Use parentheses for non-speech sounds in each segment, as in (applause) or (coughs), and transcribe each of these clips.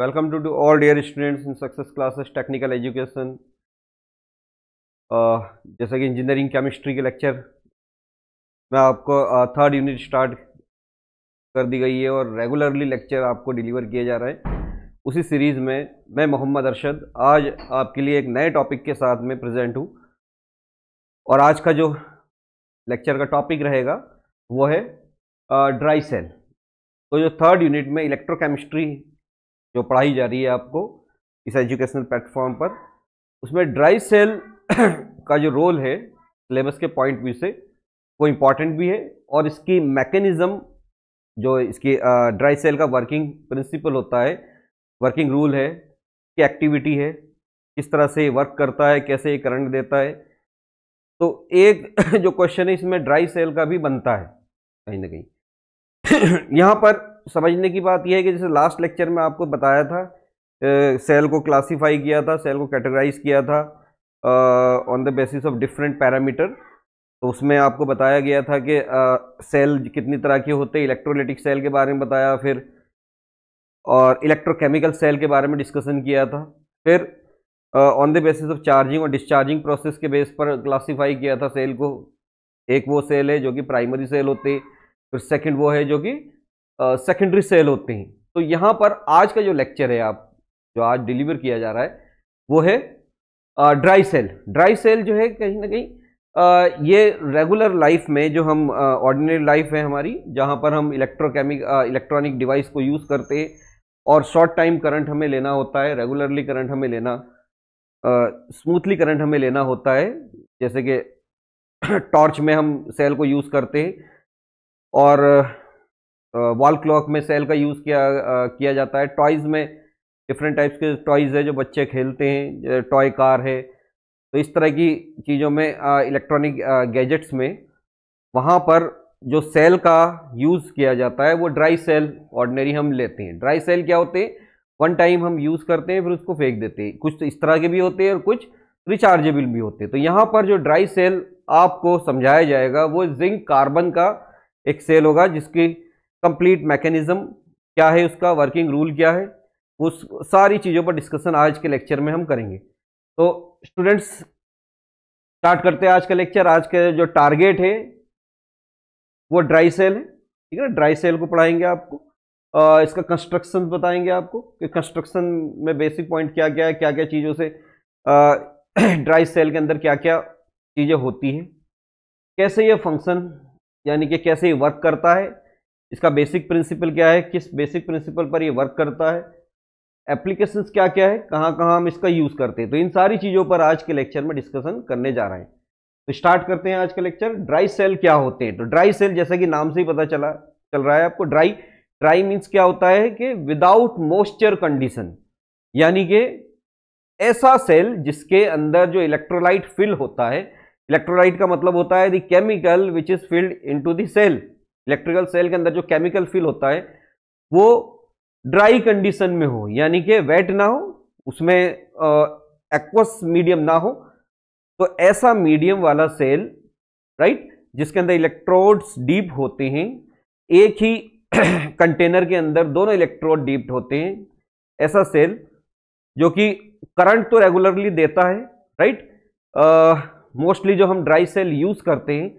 Welcome to to all dear students in success classes technical education जैसे जैसा कि engineering chemistry के lecture में आपको थर्ड यूनिट स्टार्ट कर दी गई है और रेगुलरली लेक्चर आपको डिलीवर किया जा रहा है उसी सीरीज़ में मैं मोहम्मद अरशद आज आपके लिए एक नए टॉपिक के साथ में प्रजेंट हूँ और आज का जो लेक्चर का टॉपिक रहेगा वो है ड्राई uh, सेल तो जो थर्ड यूनिट में इलेक्ट्रोकेमिस्ट्री जो पढ़ाई जा रही है आपको इस एजुकेशनल प्लेटफॉर्म पर उसमें ड्राई सेल (clears throat) का जो रोल है सिलेबस के पॉइंट व्यू से वो इम्पॉर्टेंट भी है और इसकी मैकेनिज़म जो इसकी ड्राई सेल का वर्किंग प्रिंसिपल होता है वर्किंग रूल है कि एक्टिविटी है किस तरह से वर्क करता है कैसे ये करंट देता है तो एक (clears throat) जो क्वेश्चन है इसमें ड्राई सेल का भी बनता है कहीं ना कहीं (clears throat) यहाँ पर समझने की बात यह है कि जैसे लास्ट लेक्चर में आपको बताया था सेल को क्लासीफाई किया था सेल को कैटेगराइज किया था on the basis of different parameter तो उसमें आपको बताया गया था कि सेल uh, कितनी तरह के होते इलेक्ट्रोलिटिक सेल के बारे में बताया फिर और इलेक्ट्रोकेमिकल सेल के बारे में डिस्कशन किया था फिर on the basis of charging और डिस्चार्जिंग प्रोसेस के बेस पर क्लासीफाई किया था सेल को एक वो सेल है जो कि प्राइमरी सेल होते फिर सेकंड वो है जो कि सेकेंडरी सेल होते हैं तो यहाँ पर आज का जो लेक्चर है आप जो आज डिलीवर किया जा रहा है वो है ड्राई सेल ड्राई सेल जो है कहीं ना कहीं ये रेगुलर लाइफ में जो हम ऑर्डिनरी लाइफ है हमारी जहाँ पर हम इलेक्ट्रोकेमिक इलेक्ट्रॉनिक डिवाइस को यूज़ करते हैं और शॉर्ट टाइम करंट हमें लेना होता है रेगुलरली करंट हमें लेना स्मूथली uh, करंट हमें लेना होता है जैसे कि टॉर्च (coughs) में हम सेल को यूज़ करते हैं और वॉल क्लॉक में सेल का यूज़ किया किया जाता है टॉयज़ में डिफरेंट टाइप्स के टॉयज़ है जो बच्चे खेलते हैं टॉय कार है तो इस तरह की चीज़ों में इलेक्ट्रॉनिक गैजेट्स में वहाँ पर जो सेल का यूज़ किया जाता है वो ड्राई सेल ऑर्डनरी हम लेते हैं ड्राई सेल क्या होते हैं वन टाइम हम यूज़ करते हैं फिर उसको फेंक देते हैं कुछ तो इस तरह के भी होते हैं और कुछ रिचार्जेबल भी होते हैं तो यहाँ पर जो ड्राई सेल आपको समझाया जाएगा वो जिंक कार्बन का एक सेल होगा जिसकी कंप्लीट मैकेनिज्म क्या है उसका वर्किंग रूल क्या है उस सारी चीज़ों पर डिस्कशन आज के लेक्चर में हम करेंगे तो स्टूडेंट्स स्टार्ट करते हैं आज का लेक्चर आज का जो टारगेट है वो ड्राई सेल है ठीक है ना ड्राई सेल को पढ़ाएंगे आपको आ, इसका कंस्ट्रक्शन बताएंगे आपको कि कंस्ट्रक्शन में बेसिक पॉइंट क्या क्या है क्या क्या चीज़ों से (clears throat) ड्राई सेल के अंदर क्या क्या चीज़ें होती हैं कैसे ये फंक्शन यानी कि कैसे ये वर्क करता है इसका बेसिक प्रिंसिपल क्या है किस बेसिक प्रिंसिपल पर ये वर्क करता है एप्लीकेशन क्या क्या है कहाँ कहाँ हम इसका यूज़ करते हैं तो इन सारी चीज़ों पर आज के लेक्चर में डिस्कशन करने जा रहे हैं तो स्टार्ट करते हैं आज का लेक्चर ड्राई सेल क्या होते हैं तो ड्राई सेल जैसा कि नाम से ही पता चला चल रहा है आपको ड्राई ड्राई मीन्स क्या होता है कि विदाउट मॉइस्चर कंडीशन यानी कि ऐसा सेल जिसके अंदर जो इलेक्ट्रोलाइट फिल होता है इलेक्ट्रोलाइट का मतलब होता है the chemical which is filled into the cell electrical cell के अंदर जो केमिकल फील होता है वो ड्राई कंडीशन में हो यानी कि वेट ना हो उसमें एक्वस मीडियम ना हो तो ऐसा मीडियम वाला सेल राइट जिसके अंदर इलेक्ट्रोड्स डीप होते हैं एक ही (clears throat) कंटेनर के अंदर दोनों इलेक्ट्रोड डीप होते हैं ऐसा सेल जो कि करंट तो रेगुलरली देता है राइट मोस्टली जो हम ड्राई सेल यूज़ करते हैं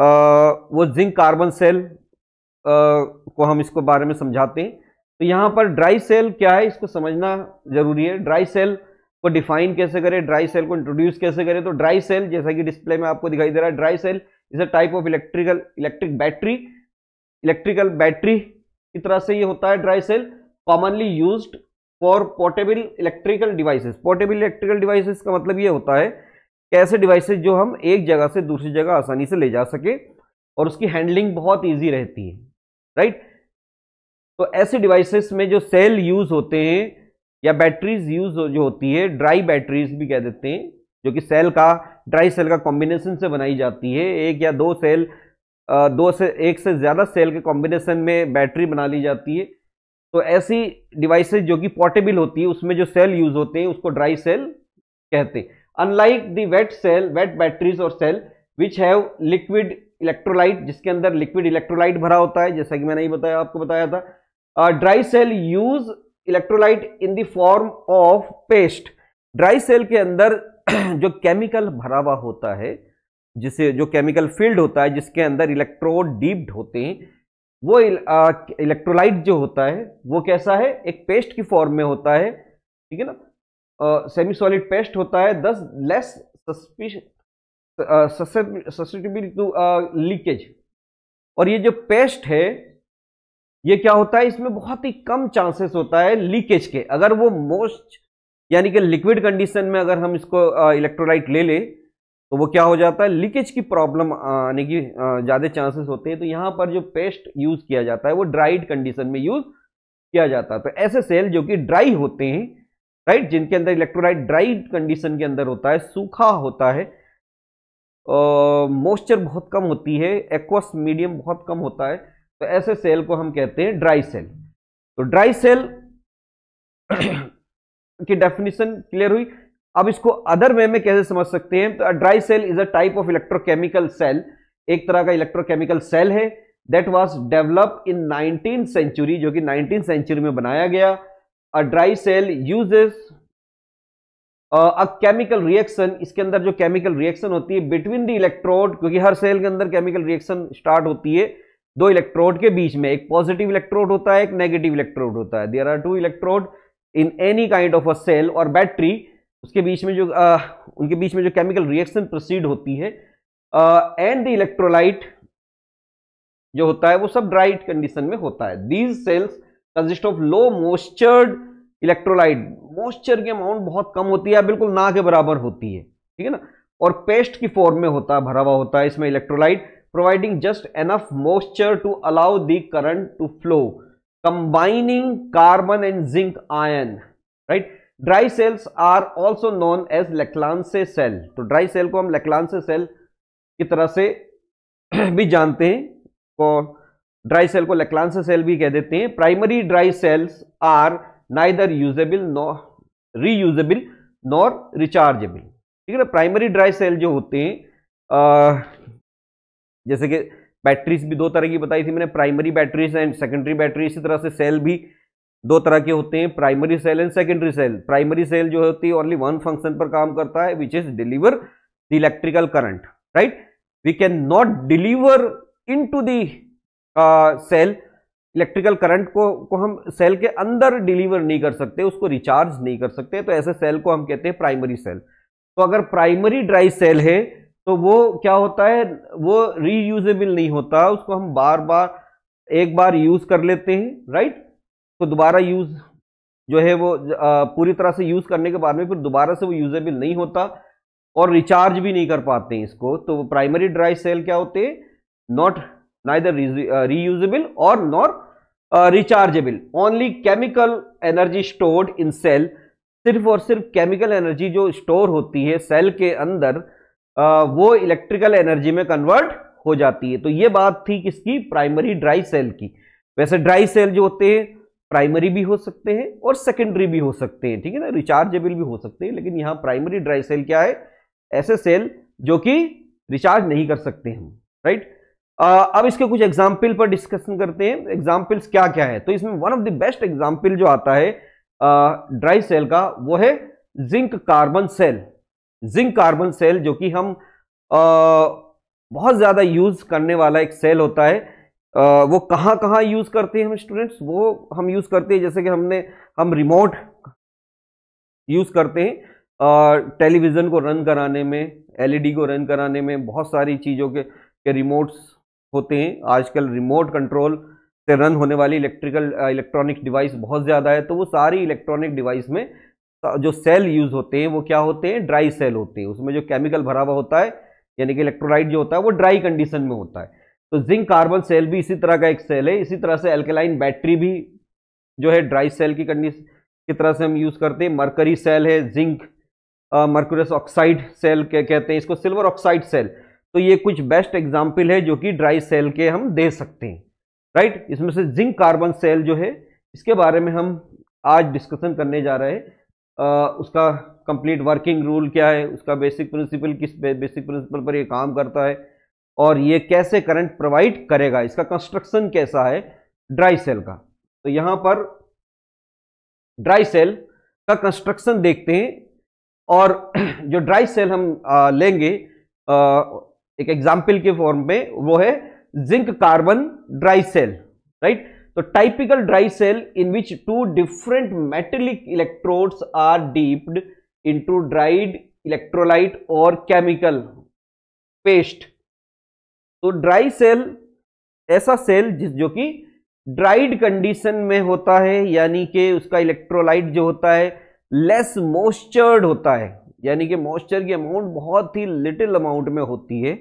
वो जिंक कार्बन सेल को हम इसको बारे में समझाते हैं तो यहाँ पर ड्राई सेल क्या है इसको समझना जरूरी है ड्राई सेल को डिफाइन कैसे करें ड्राई सेल को इंट्रोड्यूस कैसे करें तो ड्राई सेल जैसा कि डिस्प्ले में आपको दिखाई दे रहा है dry cell is a type of electrical electric battery electrical battery की तरह से ये होता है dry cell commonly use for portable electrical devices portable electrical devices का मतलब ये होता है ऐसे डिवाइसेज जो हम एक जगह से दूसरी जगह आसानी से ले जा सके और उसकी हैंडलिंग बहुत ईजी रहती है राइट तो ऐसे डिवाइसेस में जो सेल यूज होते हैं या बैटरीज यूज जो होती है ड्राई बैटरीज भी कह देते हैं जो कि सेल का ड्राई सेल का कॉम्बिनेशन से बनाई जाती है एक या दो सेल दो से एक से ज़्यादा सेल के कॉम्बिनेशन में बैटरी बना ली जाती है तो ऐसी डिवाइसेज जो कि पोर्टेबल होती है उसमें जो सेल यूज होते हैं उसको ड्राई सेल कहते हैं unlike the wet cell wet batteries और cell which have liquid electrolyte जिसके अंदर लिक्विड इलेक्ट्रोलाइट भरा होता है जैसा कि मैंने ही बताया आपको बताया था dry cell use electrolyte in the form of paste dry cell के अंदर (clears throat) जो केमिकल भरा हुआ होता है जिसे जो केमिकल फील्ड होता है जिसके अंदर इलेक्ट्रोड डीप्ड होते हैं वो इलेक्ट्रोलाइट जो होता है वो कैसा है एक पेस्ट की फॉर्म में होता है ठीक है ना सेमी सॉलिड पेस्ट होता है दस लेस सस्पिशबल टू लीकेज और ये जो पेस्ट है ये क्या होता है इसमें बहुत ही कम चांसेस होता है लीकेज के अगर वो मोस्ट यानी कि लिक्विड कंडीशन में अगर हम इसको इलेक्ट्रोलाइट ले ले तो वो क्या हो जाता है लीकेज की प्रॉब्लम आने की ज़्यादा चांसेस होते हैं तो यहाँ पर जो पेस्ट यूज़ किया जाता है वो ड्राइड कंडीशन में यूज़ किया जाता है तो ऐसे सेल जो कि ड्राई होते हैं राइट जिनके अंदर इलेक्ट्रोलाइट ड्राई कंडीशन के अंदर होता है सूखा होता है मॉइस्चर बहुत कम होती है एक्वस मीडियम बहुत कम होता है तो ऐसे सेल को हम कहते हैं ड्राई सेल तो ड्राई सेल (clears throat) की डेफिनेशन क्लियर हुई अब इसको अदर वे में कैसे समझ सकते हैं तो dry cell is a type of electrochemical cell एक तरह का इलेक्ट्रोकेमिकल सेल है that was develop in nineteen century जो कि नाइनटीन सेंचुरी में बनाया गया a dry cell uses a chemical reaction इसके अंदर जो केमिकल रिएक्शन होती है बिटवीन द इलेक्ट्रोड क्योंकि हर सेल के अंदर केमिकल रिएक्शन स्टार्ट होती है दो इलेक्ट्रोड के बीच में एक पॉजिटिव इलेक्ट्रोड होता है एक नेगेटिव इलेक्ट्रोड होता है there are two electrode in any kind of a cell और बैटरी उसके बीच में जो आ, उनके बीच में जो केमिकल रिएक्शन प्रोसीड होती है एंड द इलेक्ट्रोलाइट जो होता है वो सब ड्राइट कंडीशन में होता है these cells consist of low moistured electrolyte moisture की अमाउंट बहुत कम होती है बिल्कुल ना के बराबर होती है ठीक है ना और पेस्ट की फॉर्म में होता है भरा हुआ होता है इसमें electrolyte providing just enough moisture to allow the current to flow combining carbon and zinc ion right dry cells are also known as Leclanche cell तो ड्राई सेल को हम लेक्लांसे सेल की तरह से (clears throat) भी जानते हैं और ड्राई सेल को लेक्लांस सेल भी कह देते हैं primary dry cells are neither usable nor reusable nor rechargeable ठीक है ना प्राइमरी ड्राई सेल जो होते हैं आ, जैसे कि बैटरीज भी दो तरह की बताई थी मैंने primary batteries and secondary battery इसी तरह से सेल भी दो तरह के होते हैं primary cell and secondary cell primary cell जो होती है ओनली वन फंक्शन पर काम करता है which is deliver the electrical current right we can not deliver into the cell electrical current को को हम सेल के अंदर डिलीवर नहीं कर सकते उसको रिचार्ज नहीं कर सकते तो ऐसे सेल को हम कहते हैं प्राइमरी सेल तो अगर प्राइमरी ड्राई सेल है तो वो क्या होता है वो रीयूजेबल नहीं होता उसको हम बार बार एक बार यूज़ कर लेते हैं राइट तो दोबारा यूज़ जो है वो पूरी तरह से यूज़ करने के बाद में फिर दोबारा से वो यूजेबल नहीं होता और रिचार्ज भी नहीं कर पाते हैं इसको तो प्राइमरी ड्राई सेल क्या होते हैं not neither re uh, reusable or nor uh, rechargeable only chemical energy stored in cell सिर्फ और सिर्फ केमिकल एनर्जी जो स्टोर होती है सेल के अंदर uh, वो इलेक्ट्रिकल एनर्जी में कन्वर्ट हो जाती है तो ये बात थी किसकी प्राइमरी ड्राई सेल की वैसे ड्राई सेल जो होते हैं प्राइमरी भी हो सकते हैं और सेकेंडरी भी हो सकते हैं ठीक है ना रिचार्जेबल भी हो सकते हैं लेकिन यहाँ प्राइमरी ड्राई सेल क्या है ऐसे सेल जो कि रिचार्ज नहीं कर सकते हम राइट अब इसके कुछ एग्जाम्पल पर डिस्कशन करते हैं एग्जाम्पल्स क्या क्या है तो इसमें one of the best example जो आता है ड्राई सेल का वो है zinc carbon cell zinc carbon cell जो कि हम आ, बहुत ज़्यादा यूज़ करने वाला एक सेल होता है आ, वो कहाँ कहाँ यूज़ करते हैं हम स्टूडेंट्स वो हम यूज़ करते हैं जैसे कि हमने हम रिमोट यूज़ करते हैं टेलीविज़न को रन कराने में एलईडी e को रन कराने में बहुत सारी चीज़ों के, के रिमोट्स होते हैं आजकल रिमोट कंट्रोल से रन होने वाली इलेक्ट्रिकल इलेक्ट्रॉनिक डिवाइस बहुत ज़्यादा है तो वो सारी इलेक्ट्रॉनिक डिवाइस में uh, जो सेल यूज़ होते हैं वो क्या होते हैं ड्राई सेल होते हैं उसमें जो केमिकल भरा हुआ होता है यानी कि इलेक्ट्रोलाइट जो होता है वो ड्राई कंडीशन में होता है तो जिंक कार्बन सेल भी इसी तरह का एक सेल है इसी तरह से एल्केलाइन बैटरी भी जो है ड्राई सेल की कंडीशन की तरह से हम यूज़ करते हैं मरकरी सेल है जिंक मर्कुरस ऑक्साइड सेल कहते हैं इसको सिल्वर ऑक्साइड सेल तो ये कुछ बेस्ट एग्जाम्पल है जो कि ड्राई सेल के हम दे सकते हैं राइट इसमें से जिंक कार्बन सेल जो है इसके बारे में हम आज डिस्कशन करने जा रहे हैं उसका कंप्लीट वर्किंग रूल क्या है उसका बेसिक प्रिंसिपल किस बेसिक प्रिंसिपल पर ये काम करता है और ये कैसे करंट प्रोवाइड करेगा इसका कंस्ट्रक्शन कैसा है ड्राई सेल का तो यहाँ पर ड्राई सेल का कंस्ट्रक्शन देखते हैं और (clears throat) जो ड्राई सेल हम आ, लेंगे आ, एक एग्जाम्पल के फॉर्म में वो है zinc carbon dry cell right तो typical dry cell in which two different metallic electrodes are dipped into dried electrolyte और केमिकल पेस्ट तो ड्राई सेल ऐसा सेल जिस जो कि ड्राइड कंडीशन में होता है यानी कि उसका इलेक्ट्रोलाइट जो होता है लेस मोस्चर्ड होता है यानी कि मॉइस्चर की अमाउंट बहुत ही लिटिल अमाउंट में होती है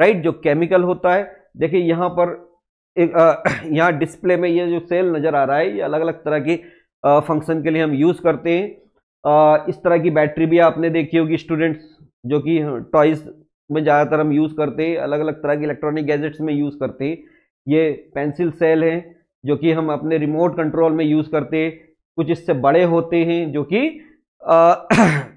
राइट जो केमिकल होता है देखिए यहाँ पर (clears throat) यहाँ डिस्प्ले में ये जो सेल नज़र आ रहा है ये अलग अलग तरह की फंक्शन के लिए हम यूज़ करते हैं आ, इस तरह की बैटरी भी आपने देखी होगी स्टूडेंट्स जो कि टॉयज हाँ, में ज़्यादातर हम यूज़ करते हैं अलग अलग तरह के इलेक्ट्रॉनिक गैजेट्स में यूज़ करते हैं ये पेंसिल सेल हैं जो कि हम अपने रिमोट कंट्रोल में यूज़ करते हैं कुछ इससे बड़े होते हैं जो कि (clears throat)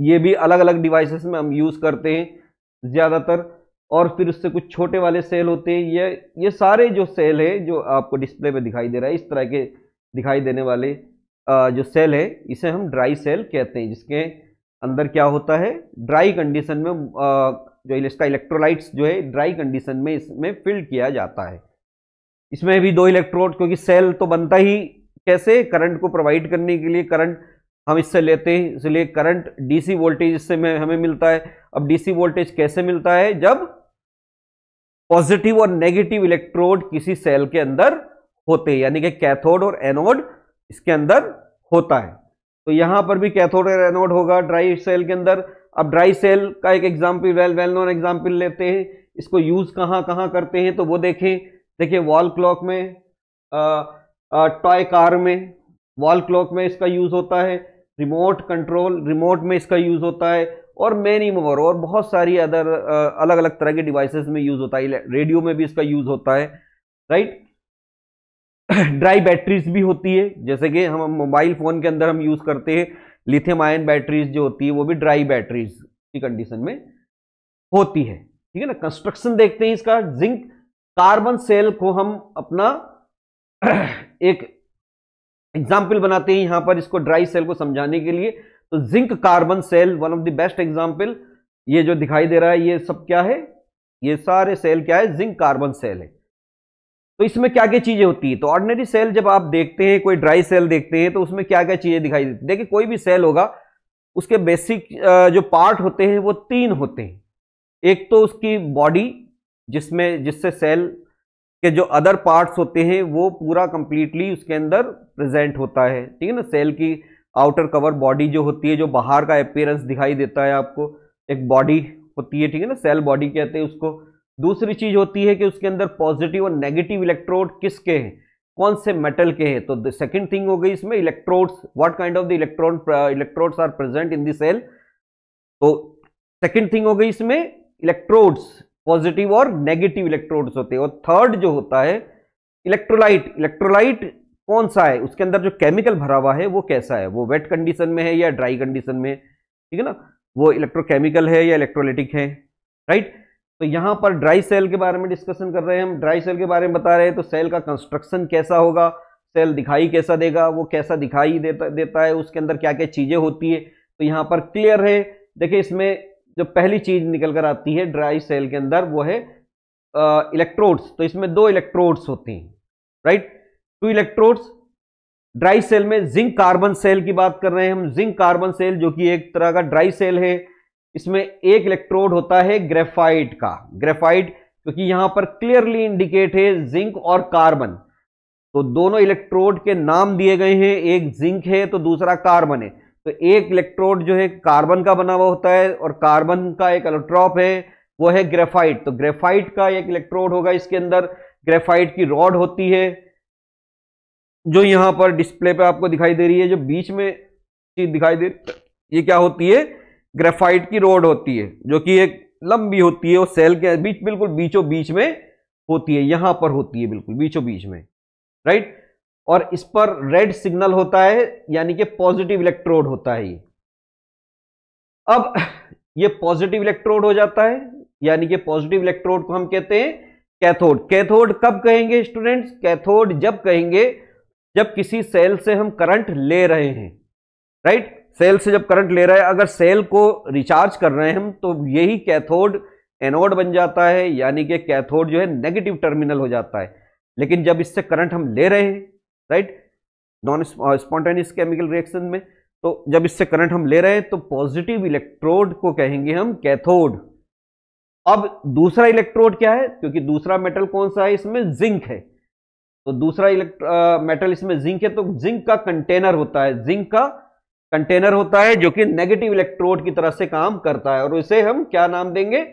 ये भी अलग अलग डिवाइसेस में हम यूज़ करते हैं ज़्यादातर और फिर उससे कुछ छोटे वाले सेल होते हैं ये ये सारे जो सेल है जो आपको डिस्प्ले पे दिखाई दे रहा है इस तरह के दिखाई देने वाले जो सेल है इसे हम ड्राई सेल कहते हैं जिसके अंदर क्या होता है ड्राई कंडीशन में जो इसका इलेक्ट्रोलाइट्स जो है ड्राई कंडीशन में इसमें फिल्ड किया जाता है इसमें भी दो इलेक्ट्रोड क्योंकि सेल तो बनता ही कैसे करंट को प्रोवाइड करने के लिए करंट हम इससे लेते हैं इसलिए करंट डीसी वोल्टेज इससे में हमें मिलता है अब डीसी वोल्टेज कैसे मिलता है जब पॉजिटिव और नेगेटिव इलेक्ट्रोड किसी सेल के अंदर होते हैं यानी कि कैथोड और एनोड इसके अंदर होता है तो यहां पर भी कैथोड और एनोड होगा ड्राई सेल के अंदर अब ड्राई सेल का एक example well well known example लेते हैं इसको यूज कहाँ कहाँ करते हैं तो वो देखें देखिए वॉल क्लॉक में टॉय कार में वॉल क्लॉक में इसका यूज होता है रिमोट कंट्रोल रिमोट में इसका यूज़ होता है और मैनी मोर और बहुत सारी अदर अलग अलग तरह के डिवाइसेस में यूज़ होता है रेडियो में भी इसका यूज़ होता है राइट ड्राई बैटरीज भी होती है जैसे कि हम मोबाइल फ़ोन के अंदर हम यूज़ करते हैं लिथियम आयन बैटरीज जो होती है वो भी ड्राई बैटरीज की कंडीशन में होती है ठीक है ना कंस्ट्रक्शन देखते हैं इसका जिंक कार्बन सेल को हम अपना (clears throat) एक एग्जाम्पल बनाते हैं यहां पर इसको ड्राई सेल को समझाने के लिए तो zinc carbon cell one of the best example ये जो दिखाई दे रहा है ये सब क्या है ये सारे सेल क्या है जिंक कार्बन सेल है तो इसमें क्या क्या चीजें होती है तो ऑर्डिनरी सेल जब आप देखते हैं कोई ड्राई सेल देखते हैं तो उसमें क्या क्या चीजें दिखाई देती है देखिए कोई भी सेल होगा उसके बेसिक जो पार्ट होते हैं वो तीन होते हैं एक तो उसकी बॉडी जिसमें जिससे सेल के जो अदर पार्ट्स होते हैं वो पूरा कम्प्लीटली उसके अंदर प्रेजेंट होता है ठीक है ना सेल की आउटर कवर बॉडी जो होती है जो बाहर का अपेयरेंस दिखाई देता है आपको एक बॉडी होती है ठीक है ना सेल बॉडी कहते हैं उसको दूसरी चीज़ होती है कि उसके अंदर पॉजिटिव और नेगेटिव इलेक्ट्रोड किसके हैं कौन से मेटल के हैं तो सेकेंड थिंग हो गई इसमें electrodes what kind of the electron electrodes are present in the cell तो सेकेंड थिंग हो गई इसमें इलेक्ट्रोड्स पॉजिटिव और नेगेटिव इलेक्ट्रोड्स होते हैं और थर्ड जो होता है इलेक्ट्रोलाइट इलेक्ट्रोलाइट कौन सा है उसके अंदर जो केमिकल भरा हुआ है वो कैसा है वो वेट कंडीशन में है या ड्राई कंडीशन में ठीक है ना वो इलेक्ट्रोकेमिकल है या इलेक्ट्रोलिटिक है राइट तो यहाँ पर ड्राई सेल के बारे में डिस्कशन कर रहे हैं हम ड्राई सेल के बारे में बता रहे हैं तो सेल का कंस्ट्रक्शन कैसा होगा सेल दिखाई कैसा देगा वो कैसा दिखाई देता देता है उसके अंदर क्या क्या चीज़ें होती है तो यहाँ पर क्लियर है देखिए इसमें जो पहली चीज निकल कर आती है ड्राई सेल के अंदर वो है इलेक्ट्रोड्स तो इसमें दो इलेक्ट्रोड्स होती हैं right two electrodes dry cell में जिंक कार्बन सेल की बात कर रहे हैं हम जिंक कार्बन सेल जो कि एक तरह का ड्राई सेल है इसमें एक इलेक्ट्रोड होता है ग्रेफाइट का ग्रेफाइट क्योंकि यहां पर क्लियरली इंडिकेट है जिंक और कार्बन तो दोनों इलेक्ट्रोड के नाम दिए गए हैं एक जिंक है तो दूसरा कार्बन है तो एक इलेक्ट्रोड जो है कार्बन का बना हुआ होता है और कार्बन का एक इलेक्ट्रॉप है वो है ग्रेफाइट तो ग्रेफाइट का एक इलेक्ट्रोड होगा इसके अंदर ग्रेफाइट की रॉड होती है जो यहां पर डिस्प्ले पे आपको दिखाई दे रही है जो बीच में चीज दिखाई दे ये क्या होती है ग्रेफाइट की रॉड होती है जो कि एक लंबी होती है और सेल के बीच बिल्कुल बीचों बीच में होती है यहां पर होती है बिल्कुल बीचों बीच में राइट और इस पर रेड सिग्नल होता है यानी कि पॉजिटिव इलेक्ट्रोड होता है ये अब ये पॉजिटिव इलेक्ट्रोड हो जाता है यानी कि पॉजिटिव इलेक्ट्रोड को हम कहते हैं कैथोड कैथोड कब कहेंगे स्टूडेंट्स कैथोड जब कहेंगे जब किसी सेल से हम करंट ले रहे हैं राइट सेल से जब करंट ले रहे हैं अगर सेल को रिचार्ज कर रहे हैं हम तो यही कैथोड एनोड बन जाता है यानी कि कैथोड जो है नेगेटिव टर्मिनल हो जाता है लेकिन जब इससे करंट हम ले रहे हैं right non spontaneous chemical reaction में तो जब इससे करंट हम ले रहे हैं तो पॉजिटिव इलेक्ट्रोड को कहेंगे हम कैथोड अब दूसरा इलेक्ट्रोड क्या है क्योंकि दूसरा मेटल कौन सा है इसमें जिंक है तो दूसरा इलेक्ट्रो मेटल इसमें जिंक है तो जिंक का कंटेनर होता है जिंक का कंटेनर होता है जो कि नेगेटिव इलेक्ट्रोड की तरह से काम करता है और इसे हम क्या नाम देंगे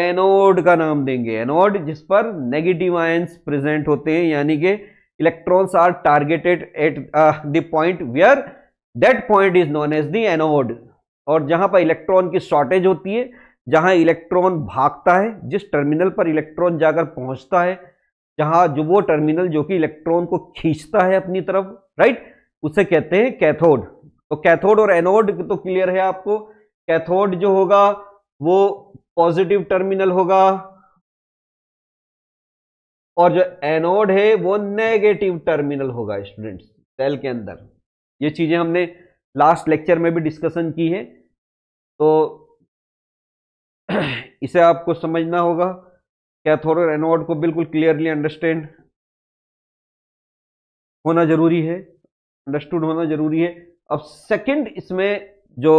एनोड का नाम देंगे एनोड जिस पर नेगेटिव आयंस प्रेजेंट होते हैं यानी कि electrons are targeted at uh, the point where that point is known as the anode और जहां पर इलेक्ट्रॉन की शॉर्टेज होती है जहां इलेक्ट्रॉन भागता है जिस टर्मिनल पर इलेक्ट्रॉन जाकर पहुंचता है जहां जो वो टर्मिनल जो कि इलेक्ट्रॉन को खींचता है अपनी तरफ राइट उसे कहते हैं कैथोड तो कैथोड और एनोड तो क्लियर है आपको कैथोड जो होगा वो पॉजिटिव टर्मिनल होगा और जो एनोड है वो नेगेटिव टर्मिनल होगा स्टूडेंट्स सेल के अंदर ये चीज़ें हमने लास्ट लेक्चर में भी डिस्कशन की है तो (clears throat) इसे आपको समझना होगा कैथोड और एनोड को बिल्कुल क्लियरली अंडरस्टैंड होना जरूरी है अंडरस्टूड होना जरूरी है अब सेकंड इसमें जो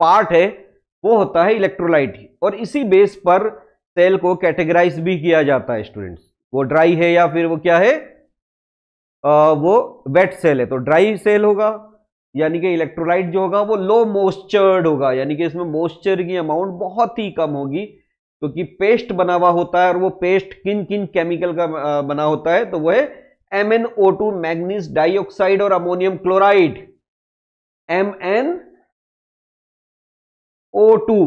पार्ट है वो होता है इलेक्ट्रोलाइट और इसी बेस पर सेल को कैटेगराइज भी किया जाता है स्टूडेंट्स वो ड्राई है या फिर वो क्या है आ, वो वेट सेल है तो ड्राई सेल होगा यानी कि इलेक्ट्रोलाइट जो होगा वो लो मोस्चर्ड होगा यानी कि इसमें मोस्चर की अमाउंट बहुत ही कम होगी क्योंकि तो पेस्ट बना हुआ होता है और वो पेस्ट किन किन केमिकल का बना होता है तो वो है M N O two manganese dioxide और ammonium chloride M N O two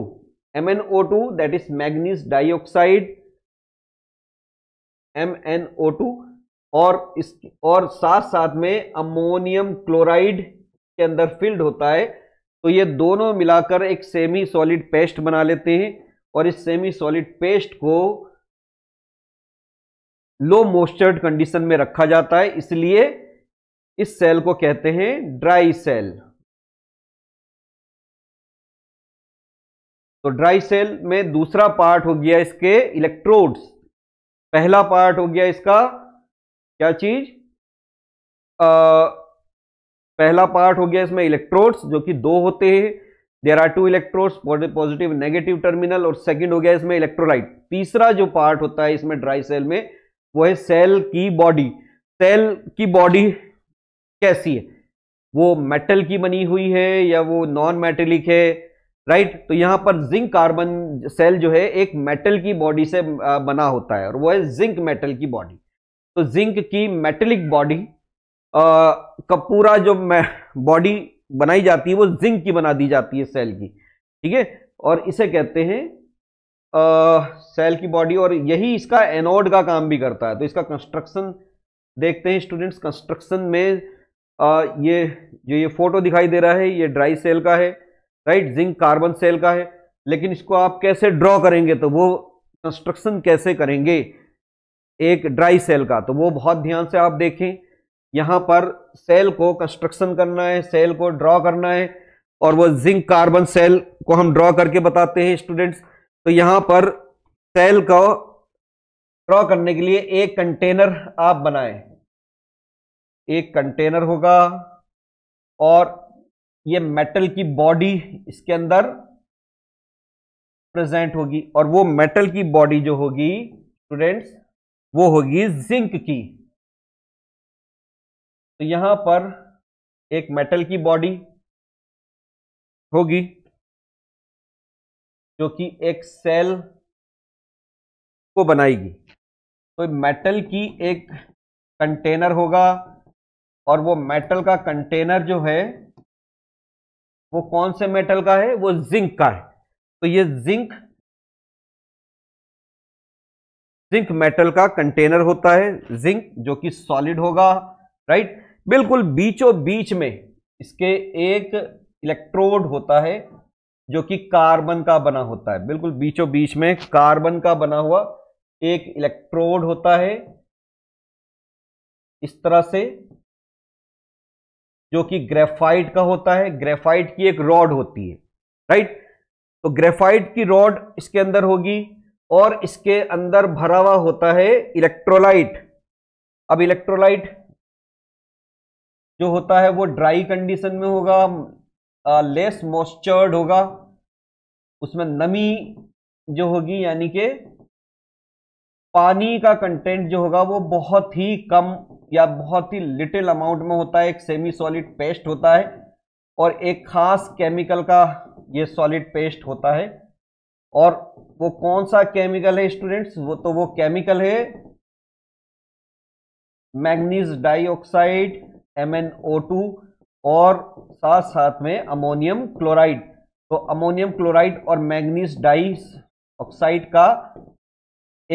M N O two that is manganese dioxide M N O two और इस और साथ साथ में अमोनियम क्लोराइड के अंदर फिल्ड होता है तो ये दोनों मिलाकर एक सेमी सॉलिड पेस्ट बना लेते हैं और इस सेमी सॉलिड पेस्ट को लो मोस्चर्ड कंडीशन में रखा जाता है इसलिए इस सेल को कहते हैं ड्राई सेल तो ड्राई सेल में दूसरा पार्ट हो गया इसके इलेक्ट्रोड्स पहला पार्ट हो गया इसका क्या चीज पहला पार्ट हो गया इसमें इलेक्ट्रोड्स जो कि दो होते हैं there are two electrodes positive negative terminal और सेकंड हो गया इसमें इलेक्ट्रोलाइट तीसरा जो पार्ट होता है इसमें ड्राई सेल में वो है सेल की बॉडी सेल की बॉडी कैसी है वो मेटल की बनी हुई है या वो नॉन मेटेलिक है राइट right? तो यहाँ पर जिंक कार्बन सेल जो है एक मेटल की बॉडी से बना होता है और वो है जिंक मेटल की बॉडी तो जिंक की मेटलिक बॉडी का पूरा जो बॉडी बनाई जाती है वो जिंक की बना दी जाती है सेल की ठीक है और इसे कहते हैं सेल की बॉडी और यही इसका एनोड का काम भी करता है तो इसका कंस्ट्रक्शन देखते हैं स्टूडेंट्स कंस्ट्रक्शन में आ, ये जो ये फोटो दिखाई दे रहा है ये ड्राई सेल का है राइट जिंक कार्बन सेल का है लेकिन इसको आप कैसे ड्रॉ करेंगे तो वो कंस्ट्रक्शन कैसे करेंगे एक ड्राई सेल का तो वो बहुत ध्यान से आप देखें यहाँ पर सेल को कंस्ट्रक्शन करना है सेल को ड्रॉ करना है और वो जिंक कार्बन सेल को हम ड्रॉ करके बताते हैं स्टूडेंट्स तो यहाँ पर सेल को ड्रॉ करने के लिए एक कंटेनर आप बनाएं एक कंटेनर होगा और ये मेटल की बॉडी इसके अंदर प्रेजेंट होगी और वो मेटल की बॉडी जो होगी स्टूडेंट्स वो होगी जिंक की तो यहां पर एक मेटल की बॉडी होगी जो कि एक सेल को बनाएगी तो मेटल की एक कंटेनर होगा और वो मेटल का कंटेनर जो है वो कौन से मेटल का है वो जिंक का है तो ये जिंक जिंक मेटल का कंटेनर होता है जिंक जो कि सॉलिड होगा राइट बिल्कुल बीचों बीच में इसके एक इलेक्ट्रोड होता है जो कि कार्बन का बना होता है बिल्कुल बीचों बीच में कार्बन का बना हुआ एक इलेक्ट्रोड होता है इस तरह से जो कि ग्रेफाइट का होता है ग्रेफाइट की एक रॉड होती है राइट तो ग्रेफाइट की रॉड इसके अंदर होगी और इसके अंदर भरा हुआ होता है इलेक्ट्रोलाइट अब इलेक्ट्रोलाइट जो होता है वो ड्राई कंडीशन में होगा आ, लेस मॉइस्चर्ड होगा उसमें नमी जो होगी यानी कि पानी का कंटेंट जो होगा वो बहुत ही कम या बहुत ही लिटिल अमाउंट में होता है एक सेमी सॉलिड पेस्ट होता है और एक खास केमिकल का ये सॉलिड पेस्ट होता है और वो कौन सा केमिकल है स्टूडेंट्स वो तो वो केमिकल है मैग्नीज डाइऑक्साइड MnO2 और साथ साथ में अमोनियम क्लोराइड तो अमोनियम क्लोराइड और मैग्नीज डाई ऑक्साइड का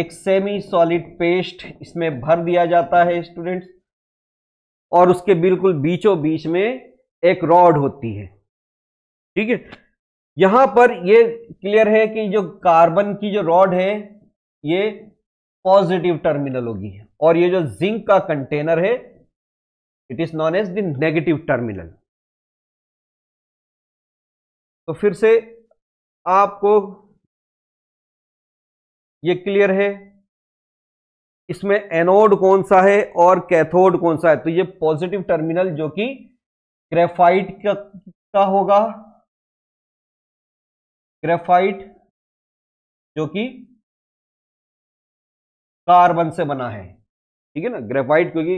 एक सेमी सॉलिड पेस्ट इसमें भर दिया जाता है स्टूडेंट्स और उसके बिल्कुल बीचों बीच में एक रॉड होती है ठीक है यहां पर ये क्लियर है कि जो कार्बन की जो रॉड है ये पॉजिटिव टर्मिनल होगी और ये जो जिंक का कंटेनर है it is known as the negative terminal तो फिर से आपको ये क्लियर है इसमें एनोड कौन सा है और कैथोड कौन सा है तो ये पॉजिटिव टर्मिनल जो कि ग्रेफाइट का, होगा ग्रेफाइट जो कि कार्बन से बना है ठीक है ना ग्रेफाइट क्योंकि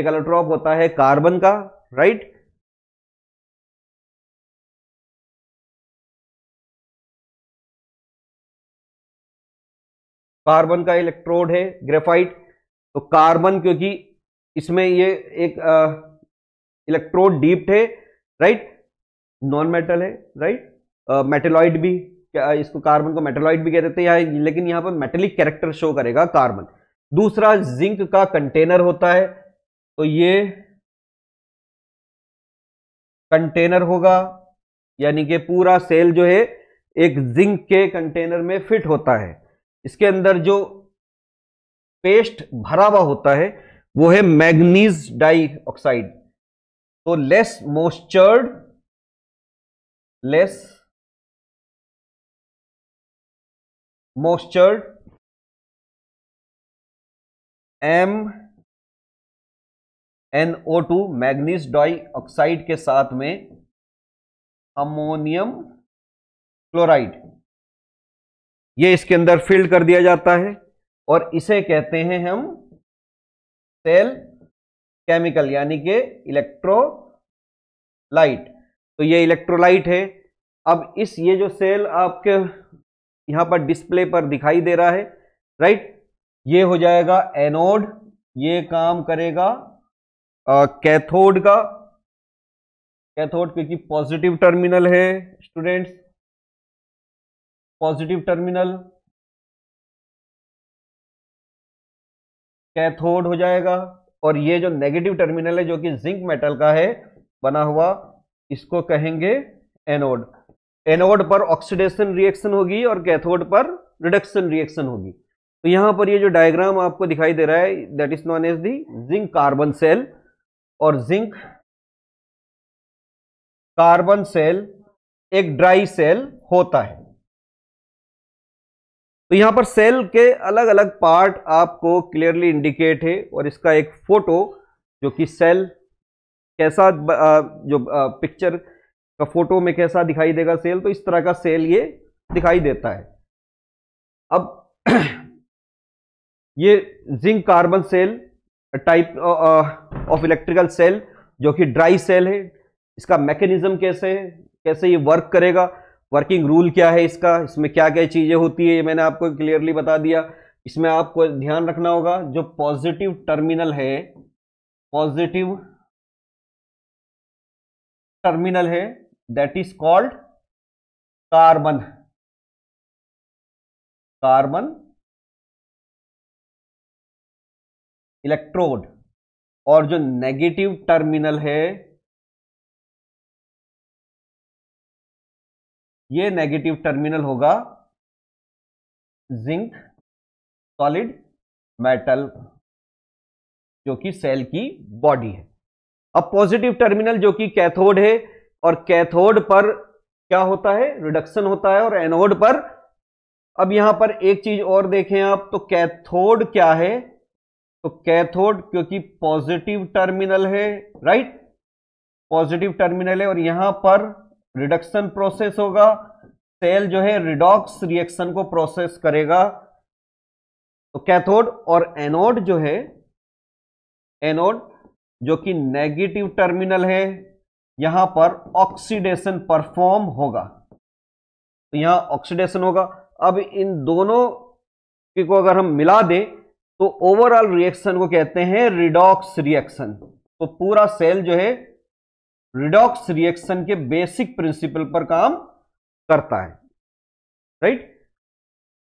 एक अलोट्रॉप होता है कार्बन का राइट कार्बन का इलेक्ट्रोड है ग्रेफाइट तो कार्बन क्योंकि इसमें ये एक इलेक्ट्रोड डीप्ड है राइट नॉन मेटल है राइट मेटेलॉइड भी इसको कार्बन को मेटेलॉइड भी कहते हैं लेकिन यहां पर मेटेलिक कैरेक्टर शो करेगा कार्बन दूसरा जिंक का कंटेनर होता है तो ये कंटेनर होगा यानी कि पूरा सेल जो है एक जिंक के कंटेनर में फिट होता है इसके अंदर जो पेस्ट भरा हुआ होता है वो है मैग्नीज डाई ऑक्साइड तो less moistured less moistured M N O two manganese dioxide के साथ में अमोनियम क्लोराइड ये इसके अंदर फिल्ड कर दिया जाता है और इसे कहते हैं हम सेल केमिकल यानी के इलेक्ट्रोलाइट तो ये इलेक्ट्रोलाइट है अब इस ये जो सेल आपके यहां पर डिस्प्ले पर दिखाई दे रहा है राइट ये हो जाएगा एनोड ये काम करेगा कैथोड का कैथोड क्योंकि पॉजिटिव टर्मिनल है स्टूडेंट्स पॉजिटिव टर्मिनल कैथोड हो जाएगा और ये जो नेगेटिव टर्मिनल है जो कि जिंक मेटल का है बना हुआ इसको कहेंगे एनोड एनोड पर ऑक्सीडेशन रिएक्शन होगी और कैथोड पर रिडक्शन रिएक्शन होगी तो यहां पर ये जो डायग्राम आपको दिखाई दे रहा है that is known as the zinc carbon cell और जिंक कार्बन सेल एक ड्राई सेल होता है तो यहाँ पर सेल के अलग अलग पार्ट आपको क्लियरली इंडिकेट है और इसका एक फोटो जो कि सेल कैसा जो पिक्चर का फोटो में कैसा दिखाई देगा सेल तो इस तरह का सेल ये दिखाई देता है अब (clears throat) ये zinc carbon cell type of electrical cell जो कि ड्राई सेल है इसका मैकेनिज्म कैसे है कैसे ये वर्क करेगा वर्किंग रूल क्या है इसका इसमें क्या क्या चीज़ें होती है ये मैंने आपको क्लियरली बता दिया इसमें आपको ध्यान रखना होगा जो पॉजिटिव टर्मिनल है पॉजिटिव टर्मिनल है that is called carbon carbon electrode और जो नेगेटिव टर्मिनल है ये नेगेटिव टर्मिनल होगा जिंक सॉलिड मेटल जो कि सेल की बॉडी है अब पॉजिटिव टर्मिनल जो कि कैथोड है और कैथोड पर क्या होता है रिडक्शन होता है और एनोड पर अब यहां पर एक चीज और देखें आप तो कैथोड क्या है तो कैथोड क्योंकि पॉजिटिव टर्मिनल है राइट पॉजिटिव टर्मिनल है और यहां पर रिडक्शन प्रोसेस होगा सेल जो है रिडॉक्स रिएक्शन को प्रोसेस करेगा तो कैथोड और एनोड जो है एनोड जो कि नेगेटिव टर्मिनल है यहां पर ऑक्सीडेशन परफॉर्म होगा तो यहां ऑक्सीडेशन होगा अब इन दोनों को अगर हम मिला दें तो ओवरऑल रिएक्शन को कहते हैं रिडॉक्स रिएक्शन तो पूरा सेल जो है रिडॉक्स रिएक्शन के बेसिक प्रिंसिपल पर काम करता है राइट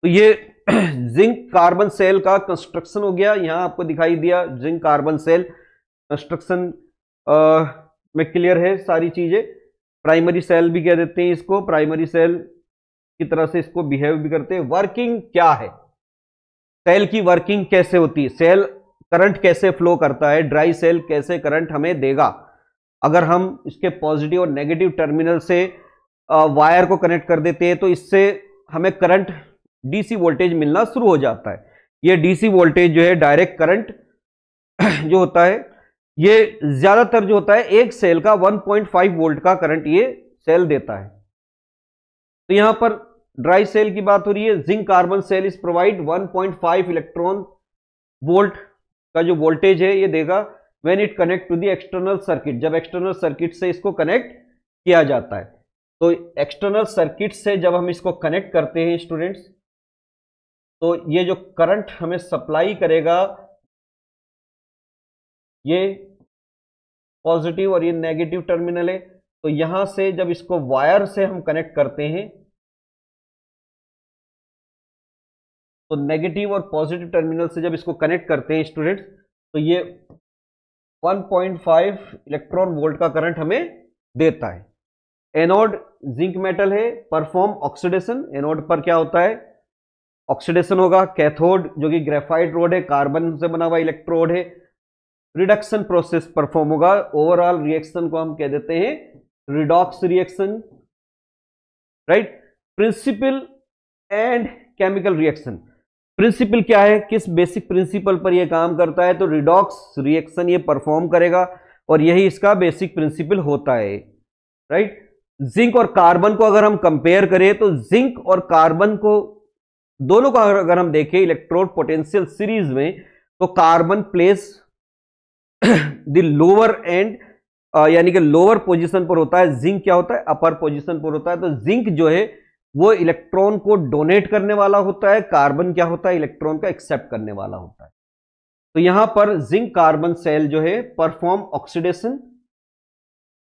तो ये जिंक कार्बन सेल का कंस्ट्रक्शन हो गया यहां आपको दिखाई दिया जिंक कार्बन सेल कंस्ट्रक्शन में क्लियर है सारी चीजें प्राइमरी सेल भी कह देते हैं इसको प्राइमरी सेल की तरह से इसको बिहेव भी करते हैं वर्किंग क्या है सेल की वर्किंग कैसे होती है सेल करंट कैसे फ्लो करता है ड्राई सेल कैसे करंट हमें देगा अगर हम इसके पॉजिटिव और नेगेटिव टर्मिनल से वायर को कनेक्ट कर देते हैं तो इससे हमें करंट डीसी वोल्टेज मिलना शुरू हो जाता है ये डीसी वोल्टेज जो है डायरेक्ट करंट जो होता है ये ज़्यादातर जो होता है एक सेल का 1.5 वोल्ट का करंट ये सेल देता है तो यहां पर ड्राई सेल की बात हो रही है zinc carbon cell is provide 1.5 electron volt का जो वोल्टेज है ये देगा when it connect to the external circuit जब एक्सटर्नल सर्किट से इसको कनेक्ट किया जाता है तो एक्सटर्नल सर्किट से जब हम इसको कनेक्ट करते हैं स्टूडेंट्स तो ये जो करंट हमें सप्लाई करेगा ये पॉजिटिव और ये नेगेटिव टर्मिनल है तो यहां से जब इसको वायर से हम कनेक्ट करते हैं तो नेगेटिव और पॉजिटिव टर्मिनल से जब इसको कनेक्ट करते हैं स्टूडेंट्स तो ये 1.5 इलेक्ट्रॉन वोल्ट का करंट हमें देता है एनोड जिंक मेटल है परफॉर्म ऑक्सीडेशन एनोड पर क्या होता है ऑक्सीडेशन होगा कैथोड जो कि ग्रेफाइट रोड है कार्बन से बना हुआ इलेक्ट्रोड है रिडक्शन प्रोसेस परफॉर्म होगा ओवरऑल रिएक्शन को हम कह देते हैं redox reaction right principle and chemical reaction principle क्या है किस बेसिक प्रिंसिपल पर यह काम करता है तो रिडॉक्स रिएक्शन ये परफॉर्म करेगा और यही इसका बेसिक प्रिंसिपल होता है राइट जिंक और कार्बन को अगर हम कंपेयर करें तो जिंक और कार्बन को दोनों का अगर हम देखें इलेक्ट्रोड पोटेंशियल सीरीज में तो carbon place (coughs) the lower end यानी कि लोअर पोजीशन पर होता है जिंक क्या होता है अपर पोजीशन पर होता है तो जिंक जो है वो इलेक्ट्रॉन को डोनेट करने वाला होता है कार्बन क्या होता है इलेक्ट्रॉन का एक्सेप्ट करने वाला होता है तो यहां पर जिंक कार्बन सेल जो है perform oxidation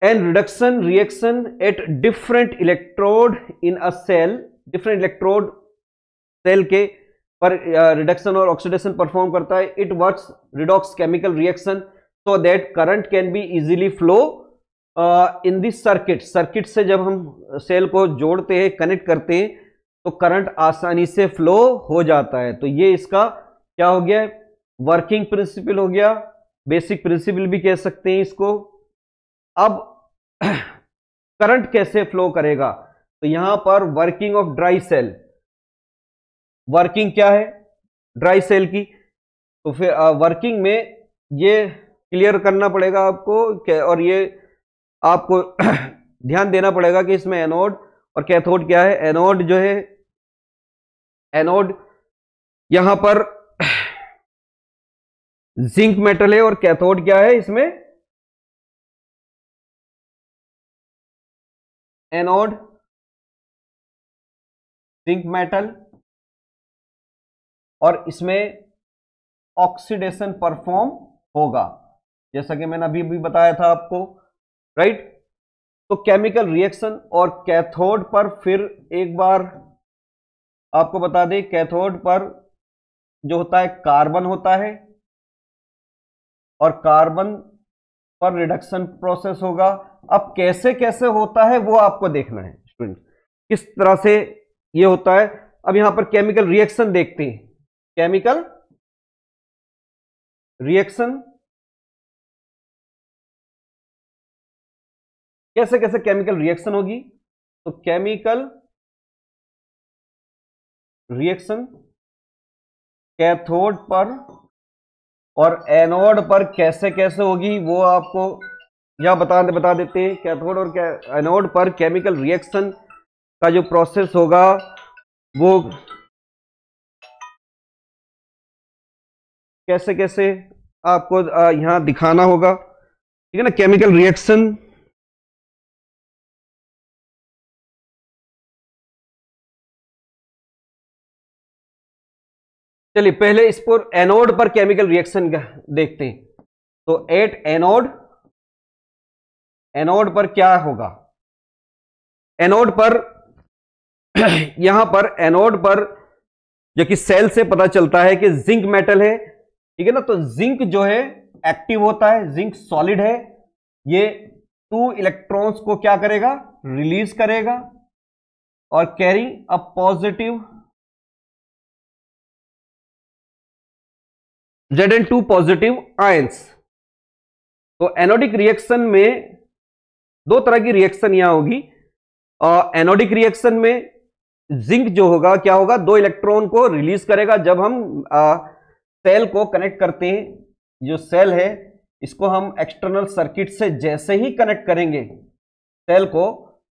and reduction reaction at different electrode in a cell different electrode cell के पर रिडक्शन uh, और ऑक्सीडेशन परफॉर्म करता है it works redox chemical reaction so that current can be easily flow in this circuit circuit से जब हम cell को जोड़ते हैं कनेक्ट करते हैं तो करंट आसानी से फ्लो हो जाता है तो ये इसका क्या हो गया वर्किंग प्रिंसिपल हो गया बेसिक प्रिंसिपल भी कह सकते हैं इसको अब करंट (clears throat) कैसे फ्लो करेगा तो यहां पर working of dry cell working क्या है ड्राई सेल की तो फिर वर्किंग में ये क्लियर करना पड़ेगा आपको और ये आपको (clears throat) ध्यान देना पड़ेगा कि इसमें एनोड और कैथोड क्या है एनोड जो है एनोड यहां पर जिंक (clears throat) मेटल है और कैथोड क्या है इसमें एनोड जिंक मेटल और इसमें ऑक्सीडेशन परफॉर्म होगा जैसा कि मैंने अभी भी बताया था आपको राइट तो केमिकल रिएक्शन और कैथोड पर फिर एक बार आपको बता दें कैथोड पर जो होता है कार्बन होता है और कार्बन पर रिडक्शन प्रोसेस होगा अब कैसे कैसे होता है वो आपको देखना है स्टूडेंट किस तरह से ये होता है अब यहां पर केमिकल रिएक्शन देखते हैं केमिकल रिएक्शन कैसे कैसे केमिकल रिएक्शन होगी तो केमिकल रिएक्शन कैथोड पर और एनोड पर कैसे कैसे होगी वो आपको यहां बता दे बता देते हैं कैथोड और एनोड पर केमिकल रिएक्शन का जो प्रोसेस होगा वो कैसे कैसे आपको यहां दिखाना होगा ठीक है ना केमिकल रिएक्शन चलिए पहले इस पर एनोड पर केमिकल रिएक्शन देखते हैं तो एट एनोड एनोड पर क्या होगा एनोड पर (clears throat) यहां पर एनोड पर जो कि सेल से पता चलता है कि जिंक मेटल है ठीक है ना तो जिंक जो है एक्टिव होता है जिंक सॉलिड है ये टू इलेक्ट्रॉन्स को क्या करेगा रिलीज करेगा और carrying a positive Z two positive ions तो एनोडिक रिएक्शन में दो तरह की रिएक्शन यहां होगी एनोडिक रिएक्शन में जिंक जो होगा क्या होगा दो इलेक्ट्रॉन को रिलीज करेगा जब हम सेल को कनेक्ट करते हैं जो सेल है इसको हम एक्सटर्नल सर्किट से जैसे ही कनेक्ट करेंगे सेल को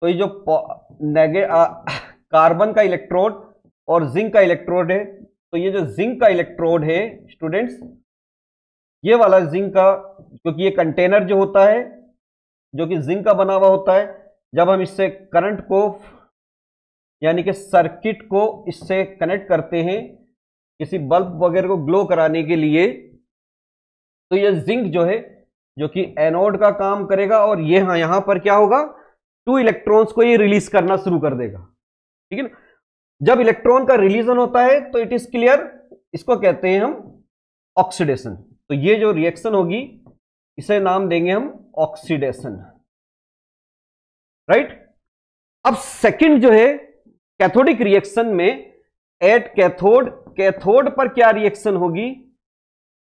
तो ये जो कार्बन का इलेक्ट्रोड और जिंक का इलेक्ट्रोड है तो ये जो जिंक का इलेक्ट्रोड है स्टूडेंट्स ये वाला जिंक का क्योंकि ये कंटेनर जो होता है जो कि जिंक का बना हुआ होता है जब हम इससे करंट को यानी कि सर्किट को इससे कनेक्ट करते हैं किसी बल्ब वगैरह को ग्लो कराने के लिए तो ये जिंक जो है जो कि एनोड का काम करेगा और ये हाँ यहां पर क्या होगा टू इलेक्ट्रॉन्स को ये रिलीज करना शुरू कर देगा ठीक है ना जब इलेक्ट्रॉन का रिलीजन होता है तो इट इज क्लियर इसको कहते हैं हम ऑक्सीडेशन तो ये जो रिएक्शन होगी इसे नाम देंगे हम ऑक्सीडेशन राइट अब सेकंड जो है कैथोडिक रिएक्शन में एट कैथोड कैथोड पर क्या रिएक्शन होगी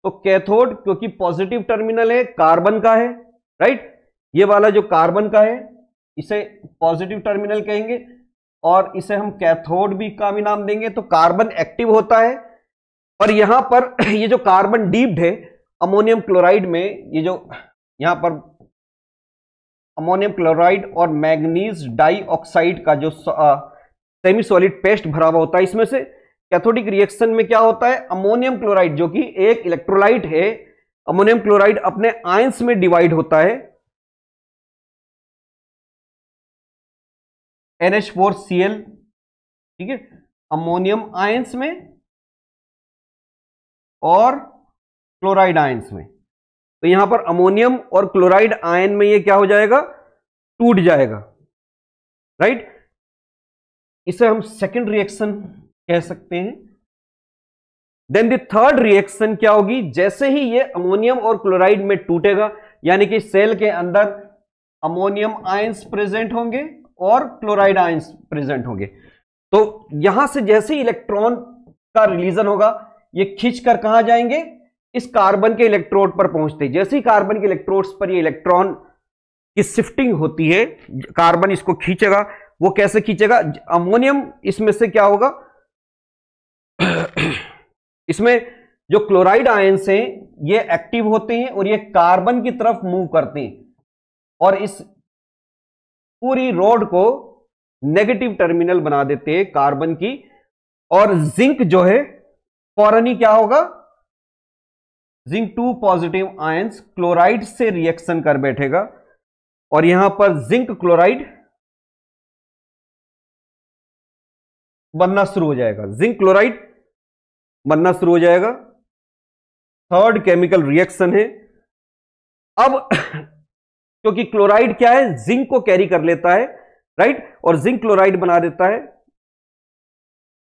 तो कैथोड क्योंकि पॉजिटिव टर्मिनल है कार्बन का है राइट ये वाला जो कार्बन का है इसे पॉजिटिव टर्मिनल कहेंगे और इसे हम कैथोड भी का भी नाम देंगे तो कार्बन एक्टिव होता है और यहां पर (clears throat) ये जो कार्बन डीप्ड है अमोनियम क्लोराइड में ये जो यहां पर अमोनियम क्लोराइड और मैग्नीज डाइऑक्साइड का जो सेमी सॉलिड पेस्ट भरा हुआ होता है इसमें से कैथोडिक रिएक्शन में क्या होता है अमोनियम क्लोराइड जो कि एक इलेक्ट्रोलाइट है अमोनियम क्लोराइड अपने आयंस में डिवाइड होता है N H four C L ठीक है अमोनियम आयंस में और क्लोराइड आयंस में तो यहां पर अमोनियम और क्लोराइड आयन में ये क्या हो जाएगा टूट जाएगा राइट इसे हम सेकेंड रिएक्शन कह सकते हैं देन थर्ड रिएक्शन क्या होगी जैसे ही ये अमोनियम और क्लोराइड में टूटेगा यानी कि सेल के अंदर अमोनियम आयंस प्रेजेंट होंगे और क्लोराइड आयंस प्रेजेंट होंगे तो यहां से जैसे इलेक्ट्रॉन का रिलीजन होगा ये खींच कर कहा जाएंगे इस कार्बन के इलेक्ट्रोड पर पहुंचते जैसे ही कार्बन के इलेक्ट्रोड्स पर ये इलेक्ट्रॉन की शिफ्टिंग होती है कार्बन इसको खींचेगा वो कैसे खींचेगा अमोनियम इसमें से क्या होगा इसमें जो क्लोराइड आयंस हैं ये एक्टिव होते हैं और ये कार्बन की तरफ मूव करते हैं और इस पूरी रोड को नेगेटिव टर्मिनल बना देते हैं कार्बन की और जिंक जो है फौरन ही क्या होगा zinc two positive ions chloride से रिएक्शन कर बैठेगा और यहां पर जिंक क्लोराइड बनना शुरू हो जाएगा जिंक क्लोराइड बनना शुरू हो जाएगा थर्ड केमिकल रिएक्शन है अब क्योंकि क्लोराइड क्या है जिंक को कैरी कर लेता है राइट और जिंक क्लोराइड बना देता है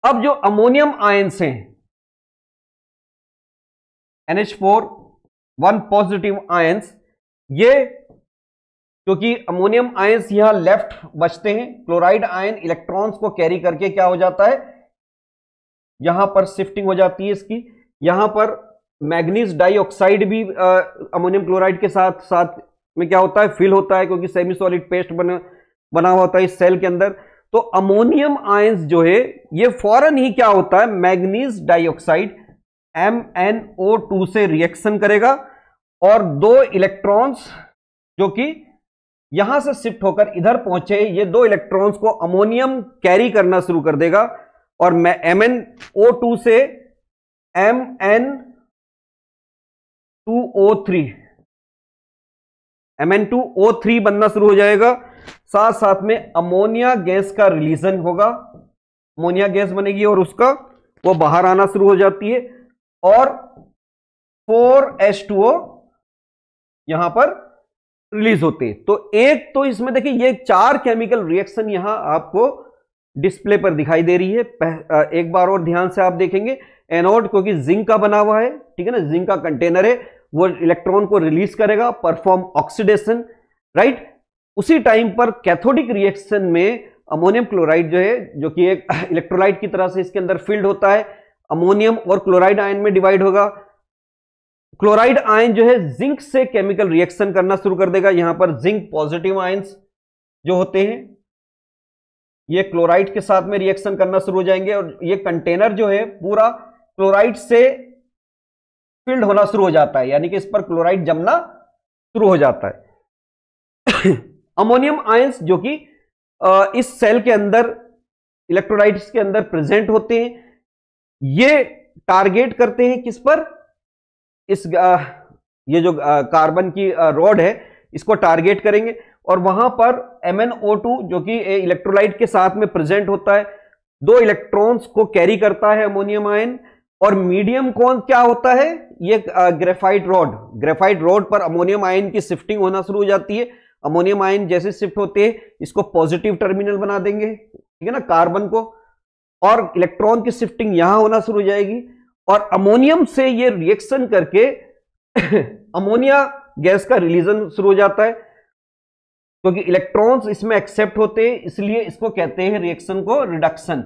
अब जो अमोनियम आयंस हैं NH4 वन पॉजिटिव आयंस ये क्योंकि अमोनियम आयंस यहां लेफ्ट बचते हैं क्लोराइड आयन इलेक्ट्रॉन्स को कैरी करके क्या हो जाता है यहां पर शिफ्टिंग हो जाती है इसकी यहां पर मैग्नीज डाइऑक्साइड भी अमोनियम क्लोराइड के साथ साथ में क्या होता है फिल होता है क्योंकि सेमी सॉलिड पेस्ट बना बना हुआ होता है इस सेल के अंदर तो अमोनियम आयंस जो है ये फॉरन ही क्या होता है मैग्नीज डाइऑक्साइड टू से रिएक्शन करेगा और दो इलेक्ट्रॉन्स जो कि यहां से शिफ्ट होकर इधर पहुंचे ये दो इलेक्ट्रॉन्स को अमोनियम कैरी करना शुरू कर देगा और मैं टू से N two O three MN2O3 बनना शुरू हो जाएगा साथ साथ में अमोनिया गैस का रिलीजन होगा अमोनिया गैस बनेगी और उसका वो बाहर आना शुरू हो जाती है और 4H2O यहां पर रिलीज होते हैं तो एक तो इसमें देखिए ये चार केमिकल रिएक्शन यहां आपको डिस्प्ले पर दिखाई दे रही है एक बार और ध्यान से आप देखेंगे एनोड क्योंकि जिंक का बना हुआ है ठीक है ना जिंक का कंटेनर है वो इलेक्ट्रॉन को रिलीज करेगा परफॉर्म ऑक्सीडेशन राइट उसी टाइम पर कैथोडिक रिएक्शन में अमोनियम क्लोराइड जो है जो कि एक इलेक्ट्रोलाइट (laughs) की तरह से इसके अंदर फील्ड होता है अमोनियम और क्लोराइड आयन में डिवाइड होगा क्लोराइड आयन जो है जिंक से केमिकल रिएक्शन करना शुरू कर देगा यहां पर जिंक पॉजिटिव आयंस जो होते हैं ये क्लोराइड के साथ में रिएक्शन करना शुरू हो जाएंगे और ये कंटेनर जो है पूरा क्लोराइड से फील्ड होना शुरू हो जाता है यानी कि इस पर क्लोराइड जमना शुरू हो जाता है अमोनियम (coughs) आयंस जो कि इस सेल के अंदर इलेक्ट्रोलाइट्स के अंदर प्रेजेंट होते हैं ये टारगेट करते हैं किस पर इस आ, ये जो आ, कार्बन की रॉड है इसको टारगेट करेंगे और वहां पर MnO2 जो कि इलेक्ट्रोलाइट के साथ में प्रेजेंट होता है दो इलेक्ट्रॉन्स को कैरी करता है अमोनियम आयन और मीडियम कौन क्या होता है ये ग्रेफाइट रॉड ग्रेफाइट रॉड पर अमोनियम आयन की शिफ्टिंग होना शुरू हो जाती है अमोनियम आयन जैसे शिफ्ट होते हैं इसको पॉजिटिव टर्मिनल बना देंगे ठीक है ना कार्बन को और इलेक्ट्रॉन की शिफ्टिंग यहां होना शुरू हो जाएगी और अमोनियम से ये रिएक्शन करके अमोनिया (coughs) गैस का रिलीजन शुरू हो जाता है क्योंकि इलेक्ट्रॉन्स इसमें एक्सेप्ट होते हैं इसलिए इसको कहते हैं रिएक्शन को रिडक्शन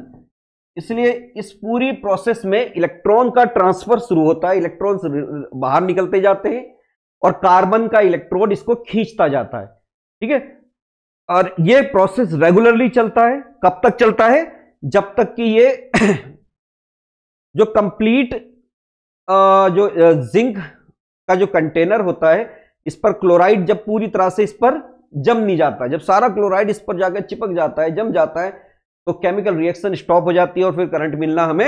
इसलिए इस पूरी प्रोसेस में इलेक्ट्रॉन का ट्रांसफर शुरू होता है इलेक्ट्रॉन बाहर निकलते जाते हैं और कार्बन का इलेक्ट्रॉन इसको खींचता जाता है ठीक है और ये प्रोसेस रेगुलरली चलता है कब तक चलता है जब तक कि ये जो कंप्लीट जो जिंक का जो कंटेनर होता है इस पर क्लोराइड जब पूरी तरह से इस पर जम नहीं जाता जब सारा क्लोराइड इस पर जाकर चिपक जाता है जम जाता है तो केमिकल रिएक्शन स्टॉप हो जाती है और फिर करंट मिलना हमें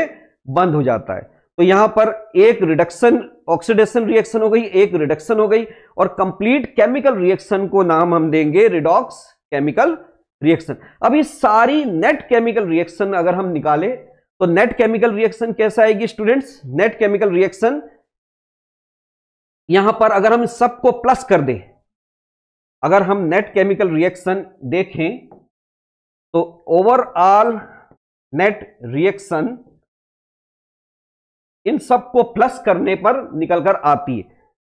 बंद हो जाता है तो यहां पर एक रिडक्शन ऑक्सीडेशन रिएक्शन हो गई एक रिडक्शन हो गई और कंप्लीट केमिकल रिएक्शन को नाम हम देंगे रिडॉक्स केमिकल रिएक्शन अब ये सारी नेट केमिकल रिएक्शन अगर हम निकाले तो नेट केमिकल रिएक्शन कैसा आएगी स्टूडेंट्स नेट केमिकल रिएक्शन यहां पर अगर हम सबको प्लस कर दें अगर हम नेट केमिकल रिएक्शन देखें तो ओवरऑल नेट रिएक्शन इन सब को प्लस करने पर निकलकर आती है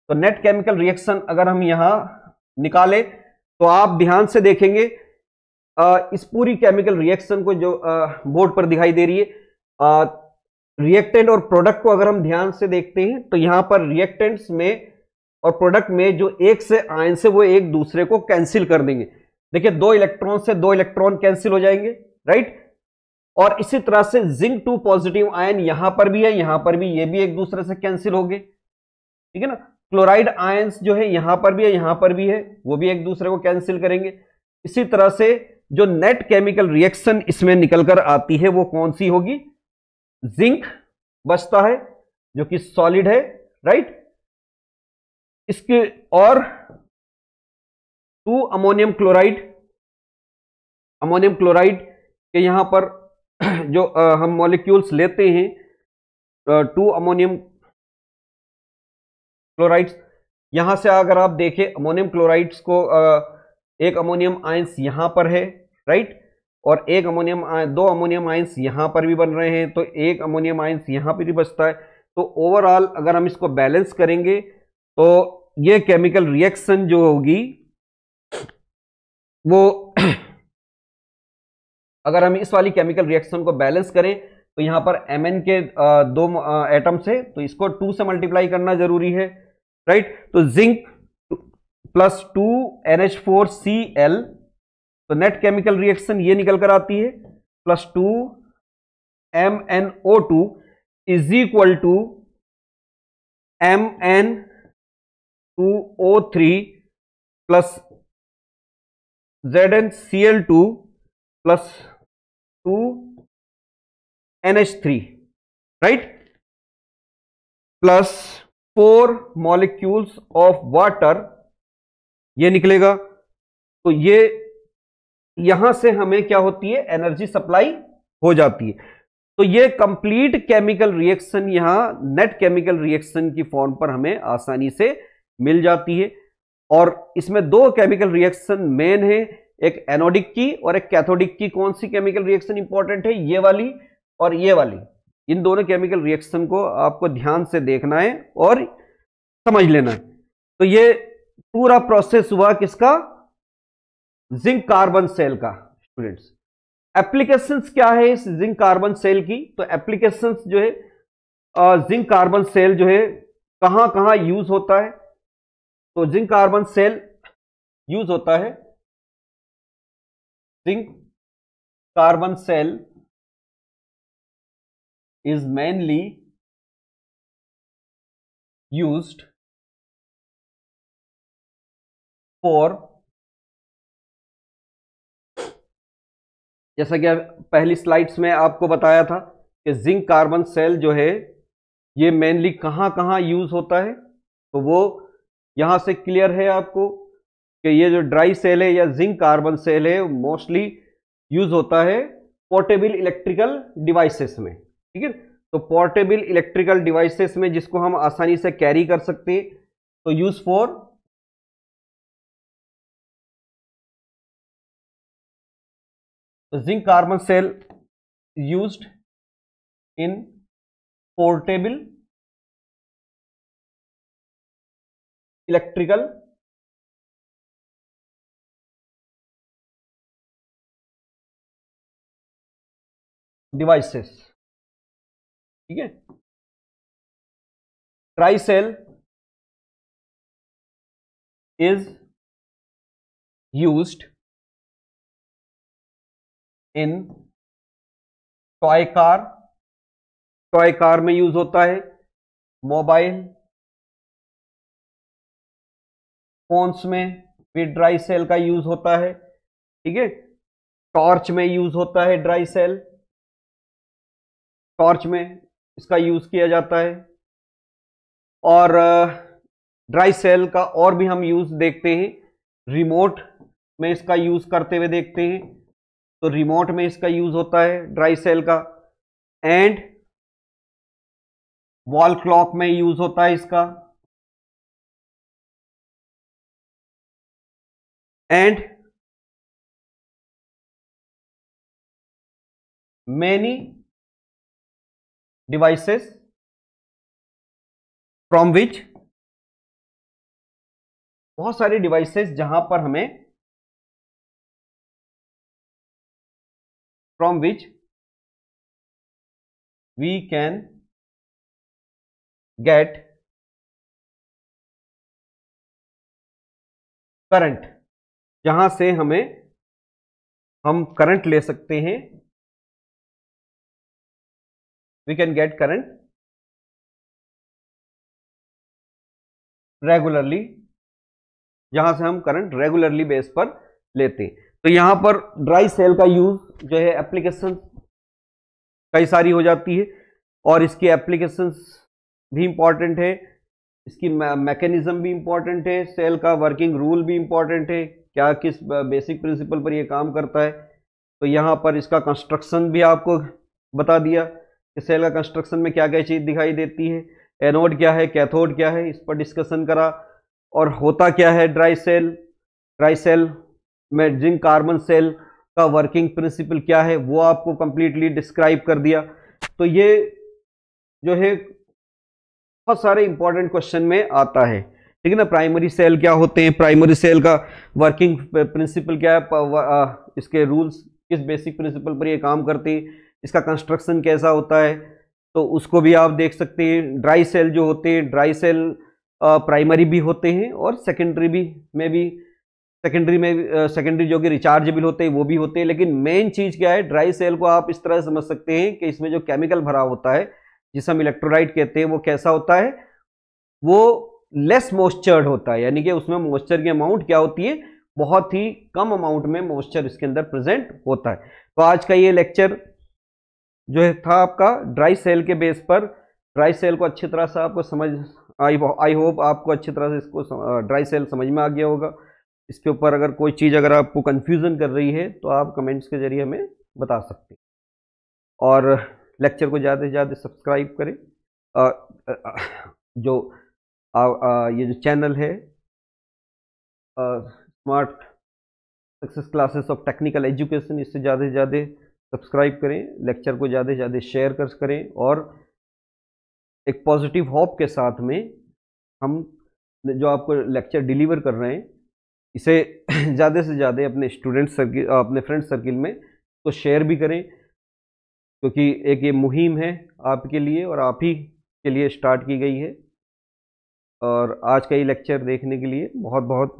तो नेट केमिकल रिएक्शन अगर हम यहां निकाले तो आप ध्यान से देखेंगे इस पूरी केमिकल रिएक्शन को जो बोर्ड पर दिखाई दे रही है रिएक्टेंट और प्रोडक्ट को अगर हम ध्यान से देखते हैं तो यहां पर रिएक्टेंट्स में और प्रोडक्ट में जो एक से आयन से वो एक दूसरे को कैंसिल कर देंगे देखिए दो इलेक्ट्रॉन से दो इलेक्ट्रॉन कैंसिल हो जाएंगे राइट और इसी तरह से जिंक टू पॉजिटिव आयन यहां पर भी है यहां पर भी ये भी एक दूसरे से कैंसिल हो गए ठीक है ना क्लोराइड आयन जो है यहां पर भी है यहां पर भी है वो भी एक दूसरे को कैंसिल करेंगे इसी तरह से जो नेट केमिकल रिएक्शन इसमें निकल कर आती है वो कौन सी होगी जिंक बचता है जो कि सॉलिड है राइट इसके और two ammonium chloride ammonium chloride के यहाँ पर (clears throat) जो हम मॉलिक्यूल्स लेते हैं टू अमोनियम क्लोराइड्स यहां से अगर आप देखें अमोनियम क्लोराइड्स को एक अमोनियम आयंस यहाँ पर है राइट और एक अमोनियम दो अमोनियम आयंस यहाँ पर भी बन रहे हैं तो एक अमोनियम आयंस यहाँ पर भी बचता है तो ओवरऑल अगर हम इसको बैलेंस करेंगे तो ये केमिकल रिएक्शन जो होगी वो (clears throat) अगर हम इस वाली केमिकल रिएक्शन को बैलेंस करें तो यहां पर एम के दो एटम्स है तो इसको टू से मल्टीप्लाई करना जरूरी है राइट तो zinc plus two N H four C L तो नेट केमिकल रिएक्शन ये निकल कर आती है plus two M N O two is equal to M N two O three plus Z N C L two plus two N H three right plus four molecules of water ये निकलेगा तो ये यहां से हमें क्या होती है एनर्जी सप्लाई हो जाती है तो ये कंप्लीट केमिकल रिएक्शन यहां नेट केमिकल रिएक्शन की फॉर्म पर हमें आसानी से मिल जाती है और इसमें दो केमिकल रिएक्शन मेन है एक एनोडिक की और एक कैथोडिक की कौन सी केमिकल रिएक्शन इंपॉर्टेंट है ये वाली और ये वाली इन दोनों केमिकल रिएक्शन को आपको ध्यान से देखना है और समझ लेना है तो ये पूरा प्रोसेस हुआ किसका जिंक कार्बन सेल का स्टूडेंट्स एप्लीकेशन क्या है इस जिंक कार्बन सेल की तो एप्लीकेशन जो है जिंक कार्बन सेल जो है कहां कहां यूज होता है तो जिंक कार्बन सेल यूज होता है zinc carbon cell is mainly use for जैसा कि पहली स्लाइड्स में आपको बताया था कि जिंक कार्बन सेल जो है ये मेनली कहां कहां यूज होता है तो वो यहां से क्लियर है आपको कि ये जो ड्राई सेल है या जिंक कार्बन सेल है मोस्टली यूज होता है पोर्टेबल इलेक्ट्रिकल डिवाइसेस में ठीक है तो पोर्टेबल इलेक्ट्रिकल डिवाइसेस में जिसको हम आसानी से कैरी कर सकते हैं तो use for zinc carbon cell used in portable electrical devices ठीक है dry cell is used in toy car toy car में यूज होता है मोबाइल फोन्स में भी ड्राई सेल का यूज होता है ठीक है टॉर्च में यूज होता है ड्राई सेल टॉर्च में इसका यूज किया जाता है और ड्राई सेल का और भी हम यूज देखते हैं रिमोट में इसका यूज करते हुए देखते हैं तो रिमोट में इसका यूज होता है ड्राई सेल का एंड वॉल क्लॉक में यूज होता है इसका and many devices from which बहुत सारे डिवाइसेस जहां पर हमें from which we can get current जहां से हमें हम करंट ले सकते हैं we can get current regularly जहां से हम करंट रेगुलरली बेस पर लेते हैं तो यहां पर ड्राई सेल का यूज जो है एप्लीकेशन कई सारी हो जाती है और इसकी एप्लीकेशंस भी इंपॉर्टेंट है इसकी मैकेनिज्म भी इंपॉर्टेंट है सेल का वर्किंग रूल भी इंपॉर्टेंट है क्या किस बेसिक प्रिंसिपल पर यह काम करता है तो यहाँ पर इसका कंस्ट्रक्शन भी आपको बता दिया कि सेल का कंस्ट्रक्शन में क्या क्या चीज़ दिखाई देती है एनोड क्या है कैथोड क्या है इस पर डिस्कशन करा और होता क्या है ड्राई सेल ड्राई सेल में जिंक कार्बन सेल का वर्किंग प्रिंसिपल क्या है वो आपको कंप्लीटली डिस्क्राइब कर दिया तो ये जो है बहुत सारे इंपॉर्टेंट क्वेश्चन में आता है ठीक है ना प्राइमरी सेल क्या होते हैं प्राइमरी सेल का वर्किंग प्रिंसिपल क्या है uh, uh, इसके रूल्स किस बेसिक प्रिंसिपल पर ये काम करते हैं इसका कंस्ट्रक्शन कैसा होता है तो उसको भी आप देख सकते हैं ड्राई सेल जो होते हैं ड्राई सेल प्राइमरी भी होते हैं और सेकेंडरी भी में भी सेकेंडरी में सेकेंडरी uh, जो कि रिचार्जेबल होते हैं वो भी होते हैं लेकिन मेन चीज़ क्या है ड्राई सेल को आप इस तरह समझ सकते हैं कि इसमें जो केमिकल भरा होता है जिसे हम इलेक्ट्रोलाइट कहते हैं वो कैसा होता है वो लेस मॉइस्चर्ड होता है यानी कि उसमें मॉइस्चर की अमाउंट क्या होती है बहुत ही कम अमाउंट में मॉइस्चर इसके अंदर प्रेजेंट होता है तो आज का ये लेक्चर जो है था आपका ड्राई सेल के बेस पर ड्राई सेल को अच्छी तरह से आपको समझ आई आई होप आपको अच्छी तरह से इसको ड्राई सेल समझ में आ गया होगा इसके ऊपर अगर कोई चीज़ अगर आपको कन्फ्यूज़न कर रही है तो आप कमेंट्स के ज़रिए हमें बता सकते हैं और लेक्चर को ज़्यादा से ज़्यादा सब्सक्राइब करें आ, आ, जो ये जो चैनल है smart success classes of technical education इससे ज़्यादा से ज़्यादा सब्सक्राइब करें लेक्चर को ज़्यादा से ज़्यादा शेयर कर करें और एक पॉजिटिव होप के साथ में हम जो आपको लेक्चर डिलीवर कर रहे हैं इसे (clears throat) ज़्यादा से ज़्यादा अपने स्टूडेंट सर्किल अपने फ्रेंड सर्किल में तो शेयर भी करें क्योंकि एक ये मुहिम है आपके लिए और आप ही के लिए स्टार्ट की गई है और आज का ये लेक्चर देखने के लिए बहुत बहुत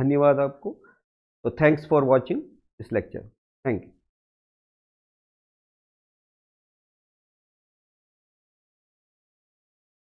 धन्यवाद आपको तो thanks for watching this lecture thank you